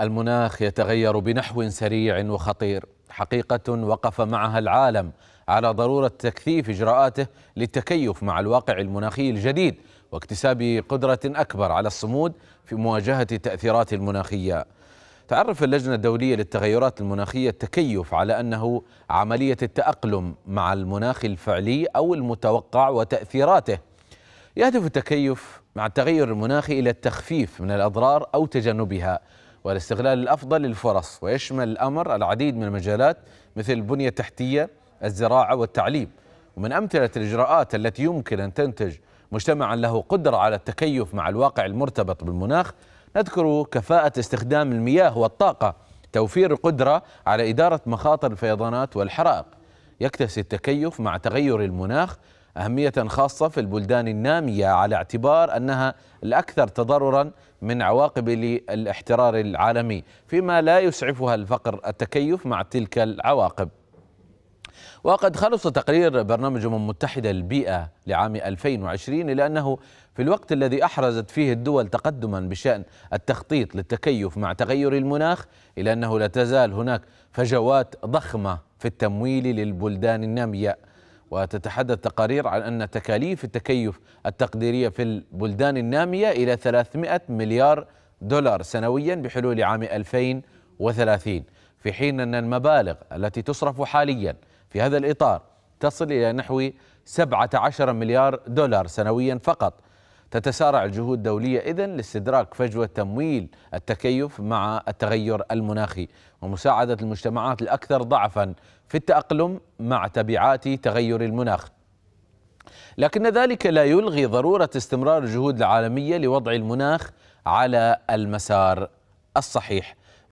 المناخ يتغير بنحو سريع وخطير حقيقة وقف معها العالم على ضرورة تكثيف إجراءاته للتكيف مع الواقع المناخي الجديد واكتساب قدرة أكبر على الصمود في مواجهة التأثيرات المناخية تعرف اللجنة الدولية للتغيرات المناخية التكيف على أنه عملية التأقلم مع المناخ الفعلي أو المتوقع وتأثيراته يهدف التكيف مع التغير المناخي إلى التخفيف من الأضرار أو تجنبها والاستغلال الأفضل للفرص ويشمل الأمر العديد من المجالات مثل البنية التحتية الزراعة والتعليم ومن أمثلة الإجراءات التي يمكن أن تنتج مجتمعا له قدرة على التكيف مع الواقع المرتبط بالمناخ نذكر كفاءة استخدام المياه والطاقة توفير القدرة على إدارة مخاطر الفيضانات والحرائق يكتسي التكيف مع تغير المناخ أهمية خاصة في البلدان النامية على اعتبار أنها الأكثر تضررا من عواقب الاحترار العالمي فيما لا يسعفها الفقر التكيف مع تلك العواقب وقد خلص تقرير برنامج الامم المتحده للبيئه لعام 2020 الى انه في الوقت الذي احرزت فيه الدول تقدما بشان التخطيط للتكيف مع تغير المناخ الى انه لا تزال هناك فجوات ضخمه في التمويل للبلدان الناميه وتتحدث تقارير عن أن تكاليف التكيف التقديرية في البلدان النامية إلى 300 مليار دولار سنويا بحلول عام 2030 في حين أن المبالغ التي تصرف حاليا في هذا الإطار تصل إلى نحو 17 مليار دولار سنويا فقط تتسارع الجهود الدولية إذن لاستدراك فجوة تمويل التكيف مع التغير المناخي ومساعدة المجتمعات الأكثر ضعفا في التأقلم مع تبعات تغير المناخ لكن ذلك لا يلغي ضرورة استمرار الجهود العالمية لوضع المناخ على المسار الصحيح